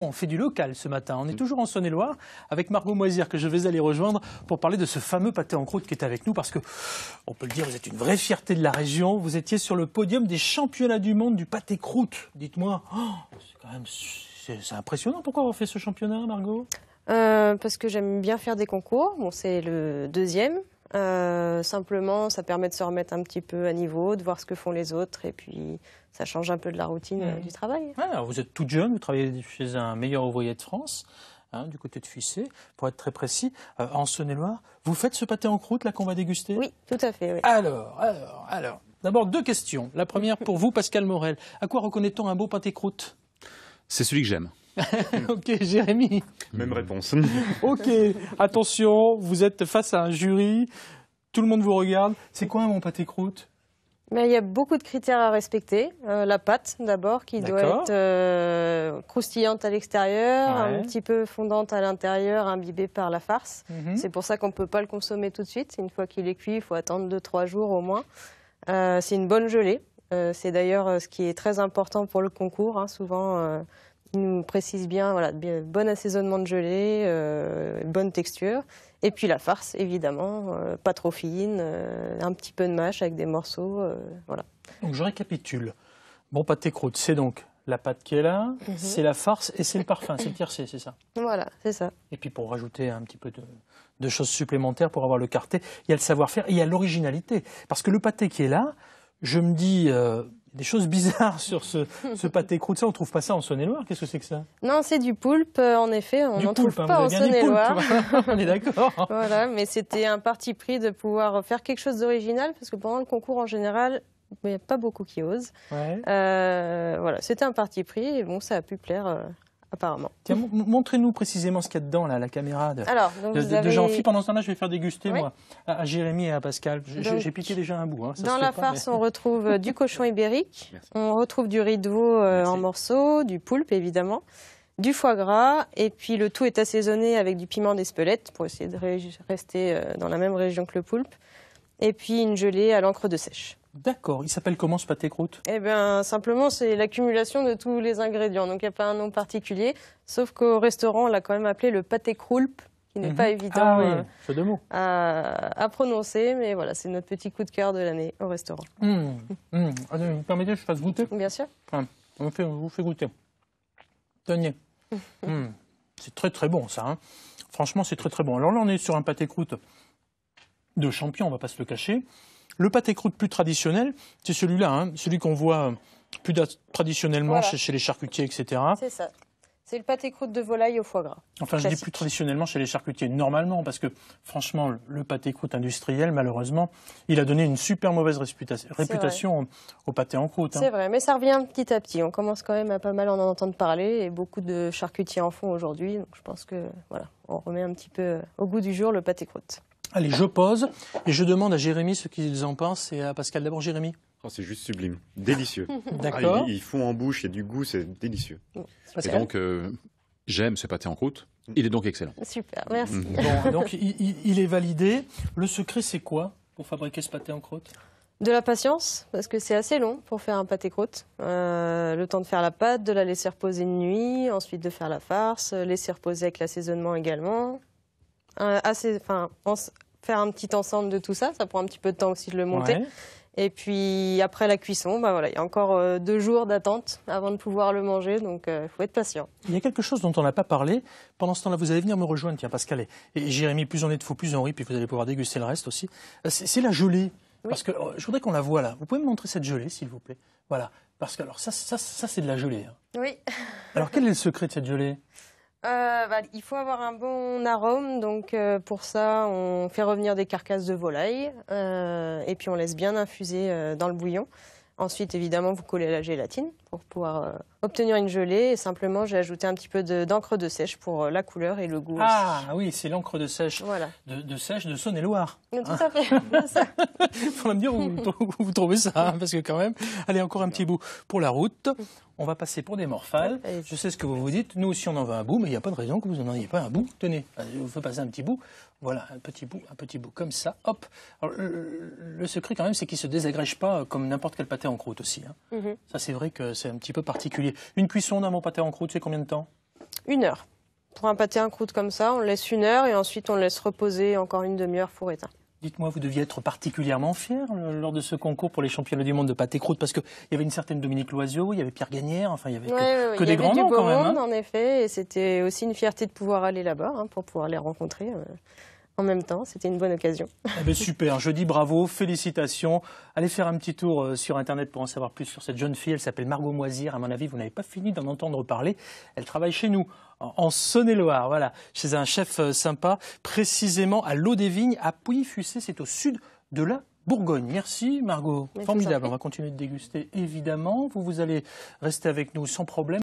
On fait du local ce matin. On est mm. toujours en Saône-et-Loire avec Margot Moisir que je vais aller rejoindre pour parler de ce fameux pâté en croûte qui est avec nous parce que, on peut le dire, vous êtes une vraie fierté de la région. Vous étiez sur le podium des championnats du monde du pâté croûte. Dites-moi, oh, c'est impressionnant. Pourquoi on fait ce championnat, Margot euh, Parce que j'aime bien faire des concours. Bon, c'est le deuxième euh, simplement, ça permet de se remettre un petit peu à niveau, de voir ce que font les autres, et puis ça change un peu de la routine euh, mm. du travail. Ah, vous êtes tout jeune, vous travaillez chez un meilleur ouvrier de France, hein, du côté de Fuissé, pour être très précis, euh, en Saône-et-Loire. Vous faites ce pâté en croûte là qu'on va déguster Oui, tout à fait. Alors, alors, alors. D'abord deux questions. La première pour vous, Pascal Morel. À quoi reconnaît-on un beau pâté croûte C'est celui que j'aime. ok, Jérémy. Même réponse. ok, attention, vous êtes face à un jury, tout le monde vous regarde. C'est quoi un bon pâté croûte mais il y a beaucoup de critères à respecter. Euh, la pâte, d'abord, qui doit être euh, croustillante à l'extérieur, un petit peu fondante à l'intérieur, imbibée par la farce. Mhm. C'est pour ça qu'on ne peut pas le consommer tout de suite. Une fois qu'il est cuit, il faut attendre 2-3 jours au moins. Euh, c'est une bonne gelée. c'est d'ailleurs ce qui est très important pour le concours. Hein. Souvent, il nous précise bien, voilà, bon assaisonnement de gelée, euh, bonne texture. Et puis la farce, évidemment, euh, pas trop fine, euh, un petit peu de mâche avec des morceaux. voilà. Donc je récapitule. Bon pâté croûte, c'est donc la pâte qui est là, mhm. c'est la farce et c'est le parfum, c'est le tiercé, c'est ça Voilà, c'est ça. Et puis pour rajouter un petit peu de, de choses supplémentaires pour avoir le carté, il y a le savoir-faire et il y a l'originalité. Parce que le pâté qui est là, je me dis, des choses bizarres sur ce, pâté croûte. Ça, on trouve pas ça en Saône-et-Loire. Qu'est-ce que c'est que ça Non, c'est du poulpe, euh, en effet. On n'en trouve hein, pas en Saône-et-Loire. on est d'accord. voilà, mais c'était un parti pris de pouvoir faire quelque chose d'original parce que pendant le concours, en général, il n'y a pas beaucoup qui osent. Euh, voilà, c'était un parti pris et bon, ça a pu plaire. Euh, apparemment. Tiens, montrez-nous précisément ce qu'il y a dedans, là, la caméra de, jean philippe Pendant ce temps-là, je vais faire déguster, à, Jérémy et à Pascal. J'ai piqué déjà un bout. Hein, dans la farce, on retrouve euh, du cochon ibérique, on retrouve du riz de veau euh, en morceaux, du poulpe, évidemment, du foie gras, et puis le tout est assaisonné avec du piment d'Espelette, pour essayer de rester euh, dans la même région que le poulpe, et puis une gelée à l'encre de sèche. D'accord. Il s'appelle comment ce pâté croûte Eh bien, simplement, c'est l'accumulation de tous les ingrédients. Donc, il n'y a pas un nom particulier. Sauf qu'au restaurant, on l'a quand même appelé le pâté croulpe, qui n'est mhm. pas évident ah euh, À, prononcer. Mais voilà, c'est notre petit coup de cœur de l'année au restaurant. vous hmm, hmm. ah, permettez que je fasse goûter Bien sûr. on, vous fait goûter. Tenez. Hmm. C'est très, très bon, ça. Hein. Franchement, c'est très, très bon. Alors là, on est sur un pâté croûte de champion, on ne va pas se le cacher. Le pâté croûte plus traditionnel, c'est celui-là, hein, celui qu'on voit euh, plus traditionnellement chez, les charcutiers, etc. C'est ça. C'est le pâté croûte de volaille au foie gras. Enfin, je dis plus traditionnellement chez les charcutiers, normalement, parce que franchement, le pâté croûte industriel, malheureusement, il a donné une super mauvaise réputation, au, pâté en croûte. Hein. C'est vrai, mais ça revient petit à petit. On commence quand même à pas mal en entendre parler, et beaucoup de charcutiers en font aujourd'hui. Donc, je pense que voilà, on remet un petit peu au goût du jour le pâté croûte. Allez, je pose et je demande à Jérémy ce qu'ils en pensent et à Pascal. D'abord, Jérémy. Oh, c'est juste sublime, délicieux. D'accord. Ah, ils, font en bouche, et du goût, c'est délicieux. Et donc, euh, j'aime ce pâté en croûte. Il est donc excellent. Super, merci. Mhm. donc, il, est validé. Le secret, c'est quoi pour fabriquer ce pâté en croûte de la patience, parce que c'est assez long pour faire un pâté croûte. Euh, le temps de faire la pâte, de la laisser reposer une nuit, ensuite de faire la farce, laisser reposer avec l'assaisonnement également. Euh, assez, enfin, faire un petit ensemble de tout ça. Ça prend un petit peu de temps aussi de le monter. Et puis après la cuisson, bah voilà, il y a encore euh, deux jours d'attente avant de pouvoir le manger, donc il euh, faut être patient. Il y a quelque chose dont on n'a pas parlé. Pendant ce temps-là, vous allez venir me rejoindre, tiens, Pascal et, Jérémy, plus on est de faut plus on rit, puis vous allez pouvoir déguster le reste aussi. C'est la gelée. Parce que oh, je voudrais qu'on la voie là. Vous pouvez me montrer cette gelée, s'il vous plaît Voilà. Parce que ça, c'est de la gelée. Hein. Oui. alors quel est le secret de cette gelée euh, bah, il faut avoir un bon arôme, donc euh, pour ça, on fait revenir des carcasses de volaille euh, et puis on laisse bien infuser dans le bouillon. Ensuite, évidemment, vous collez la gélatine pour pouvoir euh, obtenir une gelée. Et simplement, j'ai ajouté un petit peu d'encre de, sèche pour euh, la couleur et le goût. Ah oui, c'est l'encre de sèche de, sèche de Saône-et-Loire. Tout à hein fait. Il me dire où, vous trouvez ça, hein, parce que quand même. Allez, encore un petit bout pour la route. On va passer pour des morphales. Je sais ce que vous vous dites. Nous aussi, on en veut un bout, mais il n'y a pas de raison que vous n'en ayez pas un bout. Tenez, je vous fais passer un petit bout. Voilà, un petit bout, un petit bout, comme ça. Hop. le, secret, quand même, c'est qu'il ne se désagrège pas euh, comme n'importe quel pâté en croûte aussi. Hein. Mm-hmm. Ça, c'est vrai que c'est un petit peu particulier. Une cuisson d'un bon pâté en croûte, c'est combien de temps Une heure. Pour un pâté en croûte comme ça, on laisse une heure et ensuite on laisse reposer encore une demi-heure four éteint. Dites-moi, vous deviez être particulièrement fier euh, lors de ce concours pour les championnats du monde de pâté croûte, parce qu'il y avait une certaine Dominique Loiseau, il y avait Pierre Gagnère, enfin il y avait que, des grands noms quand même. Monde, hein. En effet, et c'était aussi une fierté de pouvoir aller là-bas, hein, pour pouvoir les rencontrer. Euh, en même temps. C'était une bonne occasion. Eh ben, super, je dis bravo, félicitations. Allez faire un petit tour euh, sur Internet pour en savoir plus sur cette jeune fille. Elle s'appelle Margot Moisir. À mon avis, vous n'avez pas fini d'en entendre parler. Elle travaille chez nous, en Saône-et-Loire, voilà, chez un chef euh, sympa, précisément à l'eau des vignes, à Pouilly-Fussé. C'est au sud de la Bourgogne. Merci Margot. Formidable. On va continuer de déguster, évidemment. Vous, vous allez rester avec nous sans problème.